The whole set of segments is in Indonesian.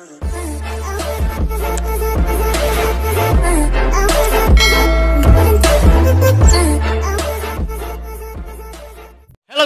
Halo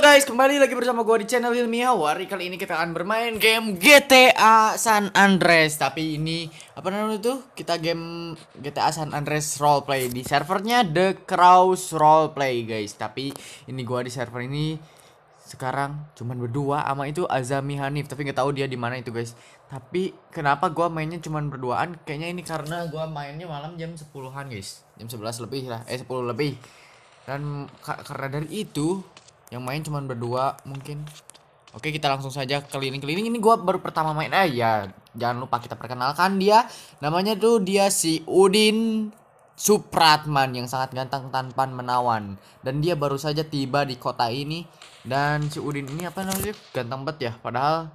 guys, kembali lagi bersama gua di channel Hilmi Hawar Kali ini kita akan bermain game GTA San Andreas Tapi ini, apa namanya tuh? Kita game GTA San Andreas Roleplay Di servernya The Kraus Roleplay guys Tapi ini gua di server ini sekarang cuman berdua ama itu Azami Hanif tapi nggak tahu dia di mana itu guys tapi kenapa gua mainnya cuma berduaan kayaknya ini karena gua mainnya malam jam 10-an guys jam 11 lebih lah eh 10 lebih dan karena dari itu yang main cuma berdua mungkin oke kita langsung saja keliling-keliling ini gua baru pertama main aja eh, ya, jangan lupa kita perkenalkan dia namanya tuh dia si Udin Supratman yang sangat ganteng tanpa menawan dan dia baru saja tiba di kota ini dan si Udin ini apa namanya ganteng banget ya padahal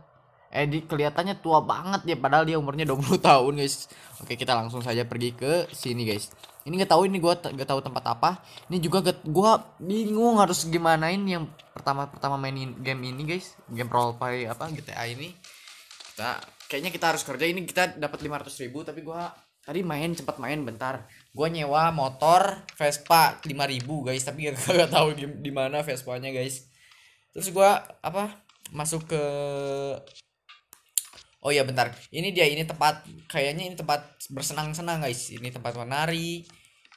Edi eh, kelihatannya tua banget ya padahal dia umurnya 20 tahun guys. Oke kita langsung saja pergi ke sini guys. Ini nggak tahu ini gue nggak tahu tempat apa. Ini juga gue bingung harus gimanain yang pertama pertama mainin game ini guys. Game roleplay apa GTA ini. Kita kayaknya kita harus kerja ini kita dapat ratus ribu tapi gue tadi main cepat main bentar. Gue nyewa motor Vespa 5000 guys tapi gak, gak tahu di, mana Vespanya guys. Terus gue apa masuk ke oh ya bentar ini dia ini tempat kayaknya ini tempat bersenang-senang guys ini tempat menari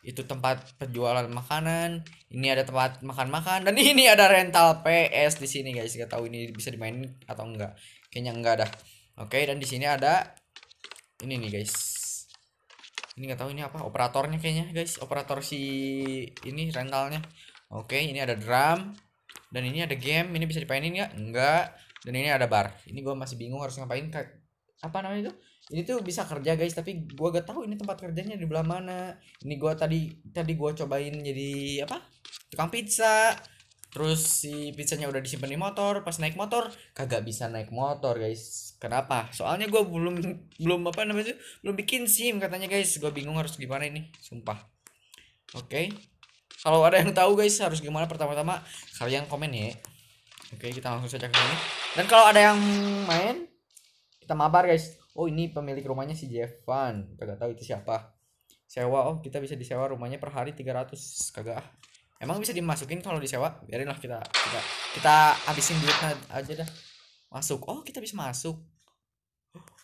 itu tempat penjualan makanan ini ada tempat makan-makan dan ini ada rental PS di sini guys Gak tahu ini bisa dimainin atau enggak kayaknya enggak ada, oke dan di sini ada ini nih guys ini nggak tahu ini apa operatornya kayaknya guys operator si ini rentalnya oke ini ada drum dan ini ada game ini bisa dimainin nggak enggak dan ini ada bar ini gue masih bingung harus ngapain kayak apa namanya itu ini tuh bisa kerja guys tapi gue gak tahu ini tempat kerjanya di belah mana ini gue tadi tadi gue cobain jadi apa tukang pizza terus si pizzanya udah disimpan di motor pas naik motor kagak bisa naik motor guys kenapa soalnya gue belum belum apa namanya itu belum bikin sim katanya guys gue bingung harus gimana ini sumpah oke okay. kalau ada yang tahu guys harus gimana pertama-tama kalian komen ya Oke, kita langsung saja ke sini. Dan kalau ada yang main, kita mabar guys. Oh, ini pemilik rumahnya si Jevan. Kita gak tahu itu siapa. Sewa, oh kita bisa disewa rumahnya per hari 300. Kagak ah. Emang bisa dimasukin kalau disewa? Biarinlah kita kita kita habisin duitnya aja dah. Masuk. Oh, kita bisa masuk.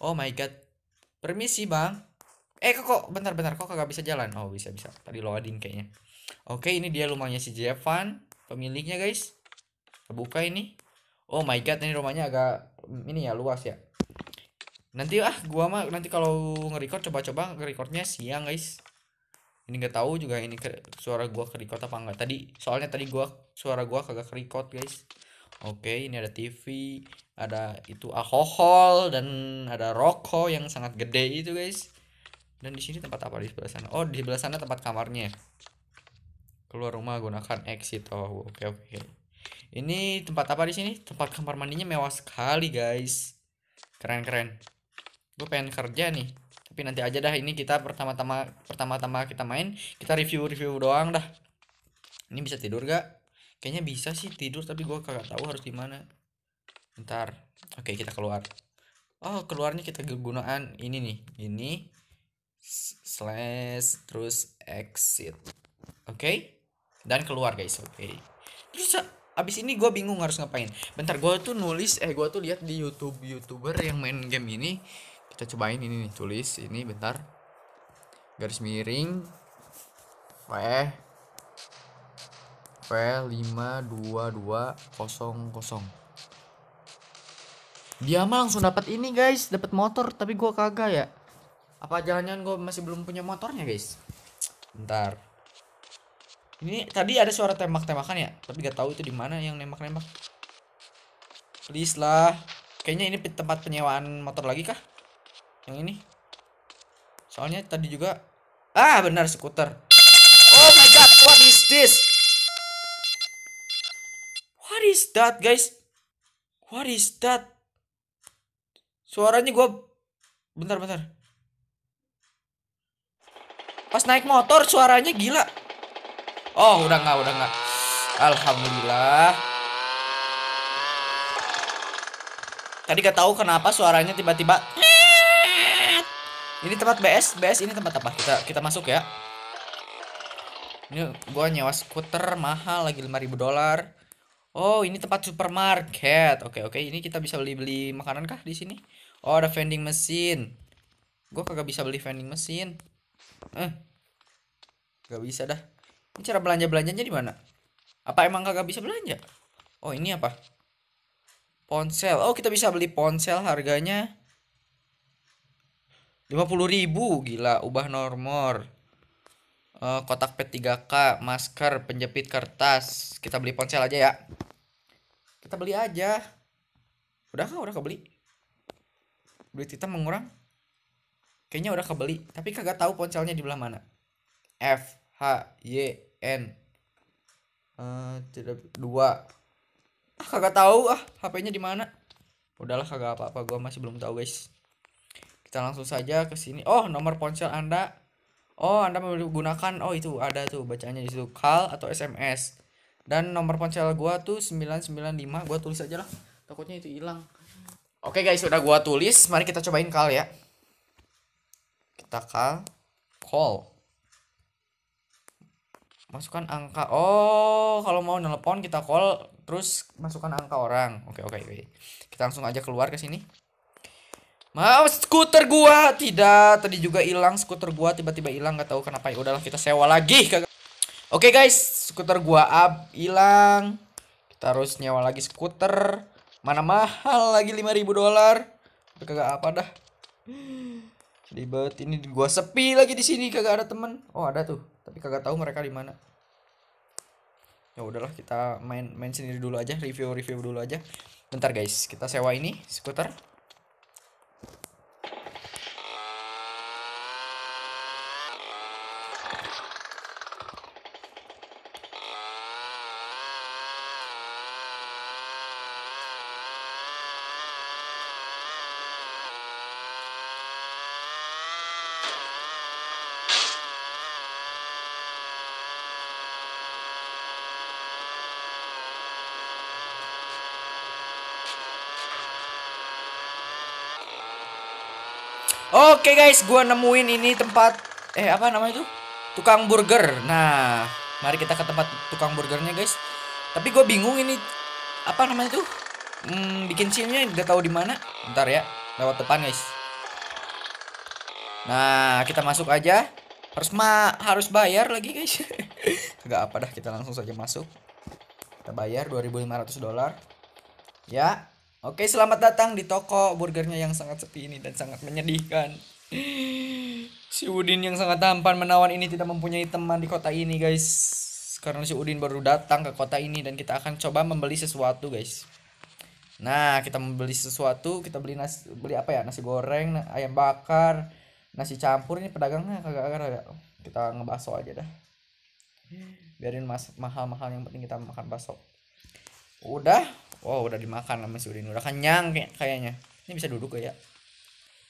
Oh my god. Permisi, Bang. Eh, kok, kok bentar-bentar kok kagak bisa jalan. Oh, bisa bisa. Tadi loading kayaknya. Oke, ini dia rumahnya si Jevan, pemiliknya, guys. Buka ini. Oh my god, ini rumahnya agak ini ya luas ya. Nanti ah gua mah nanti kalau nge-record coba-coba nge-recordnya siang, guys. Ini nggak tahu juga ini ke, suara gua ke-record apa enggak. Tadi soalnya tadi gua suara gua kagak ke-record, guys. Oke, ini ada TV, ada itu alkohol dan ada rokok yang sangat gede itu, guys. Dan di sini tempat apa di sebelah sana? Oh, di sebelah sana tempat kamarnya. Keluar rumah gunakan exit. Oh, oke oke. Ini tempat apa di sini? Tempat kamar mandinya mewah sekali, guys. Keren-keren. Gue pengen kerja nih. Tapi nanti aja dah ini kita pertama-tama pertama-tama kita main, kita review-review doang dah. Ini bisa tidur gak? Kayaknya bisa sih tidur tapi gue kagak tahu harus di mana Ntar. Oke, kita keluar. Oh, keluarnya kita kegunaan ini nih. Ini slash terus exit. Oke. Okay? Dan keluar guys, oke. Okay. Terus abis ini gue bingung harus ngapain bentar gue tuh nulis eh gue tuh lihat di YouTube youtuber yang main game ini kita cobain ini nih tulis ini bentar garis miring v v lima dua dua kosong kosong dia mah langsung dapat ini guys dapat motor tapi gue kagak ya apa jalannya gue masih belum punya motornya guys bentar ini tadi ada suara tembak-tembakan ya, tapi gak tahu itu di mana yang nembak-nembak. Please lah. Kayaknya ini tempat penyewaan motor lagi kah? Yang ini. Soalnya tadi juga Ah, benar skuter. Oh my god, what is this? What is that, guys? What is that? Suaranya gue Bentar, bentar. Pas naik motor suaranya gila. Oh, udah nggak, udah nggak. Alhamdulillah. Tadi gak tahu kenapa suaranya tiba-tiba. Ini tempat BS, BS ini tempat apa? Kita kita masuk ya. Ini gua nyewa skuter mahal lagi 5000 dolar. Oh, ini tempat supermarket. Oke, oke. Ini kita bisa beli-beli makanan kah di sini? Oh, ada vending mesin. Gua kagak bisa beli vending mesin. Eh. Gak bisa dah. Ini cara belanja belanjanya di mana? Apa emang kagak bisa belanja? Oh ini apa? Ponsel. Oh kita bisa beli ponsel harganya 50.000, ribu gila ubah nomor uh, kotak P3K masker penjepit kertas kita beli ponsel aja ya kita beli aja udah kah udah kebeli Beli kita mengurang kayaknya udah kebeli tapi kagak tahu ponselnya di belah mana F H Y N uh, tidak dua ah, kagak tahu ah HP-nya di mana udahlah kagak apa-apa gua masih belum tahu guys kita langsung saja ke sini oh nomor ponsel anda oh anda menggunakan oh itu ada tuh bacanya di situ call atau sms dan nomor ponsel gua tuh 995 gua tulis aja lah takutnya itu hilang oke okay, guys udah gua tulis mari kita cobain call ya kita call call masukkan angka oh kalau mau nelpon kita call terus masukkan angka orang oke oke oke kita langsung aja keluar ke sini mau skuter gua tidak tadi juga hilang skuter gua tiba-tiba hilang nggak tahu kenapa ya udahlah kita sewa lagi oke guys skuter gua ab hilang kita harus nyewa lagi skuter mana mahal lagi 5000 dolar kagak apa dah ribet ini gua sepi lagi di sini kagak ada teman oh ada tuh tapi kagak tahu mereka di mana ya udahlah kita main main sendiri dulu aja review review dulu aja bentar guys kita sewa ini skuter Oke guys, gua nemuin ini tempat eh apa namanya itu? Tukang burger. Nah, mari kita ke tempat tukang burgernya guys. Tapi gue bingung ini apa namanya tuh? Hmm, bikin simnya nggak tahu di mana. Ntar ya, lewat depan guys. Nah, kita masuk aja. Harus ma harus bayar lagi guys. Gak apa dah, kita langsung saja masuk. Kita bayar 2.500 dolar. Ya, Oke, selamat datang di toko burgernya yang sangat sepi ini dan sangat menyedihkan. Si Udin yang sangat tampan menawan ini tidak mempunyai teman di kota ini, guys. Karena si Udin baru datang ke kota ini dan kita akan coba membeli sesuatu, guys. Nah, kita membeli sesuatu, kita beli nasi beli apa ya? Nasi goreng, ayam bakar, nasi campur ini pedagangnya kagak kagak Kita ngebakso aja dah. Biarin mas mahal-mahal yang penting kita makan bakso udah wow udah dimakan sama si Udin udah kenyang kayaknya ini bisa duduk ya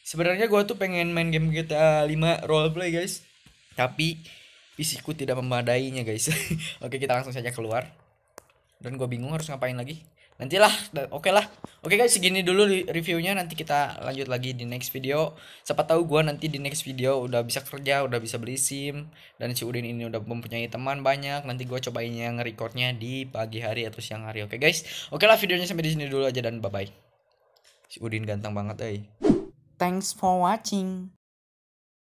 sebenarnya gue tuh pengen main game GTA 5 roleplay guys tapi fisikku tidak memadainya guys oke kita langsung saja keluar dan gue bingung harus ngapain lagi nantilah oke okay lah oke okay guys segini dulu reviewnya nanti kita lanjut lagi di next video siapa tahu gue nanti di next video udah bisa kerja udah bisa beli sim dan si udin ini udah mempunyai teman banyak nanti gue cobain yang recordnya di pagi hari atau siang hari oke okay guys oke okay lah videonya sampai di sini dulu aja dan bye bye si udin ganteng banget eh thanks for watching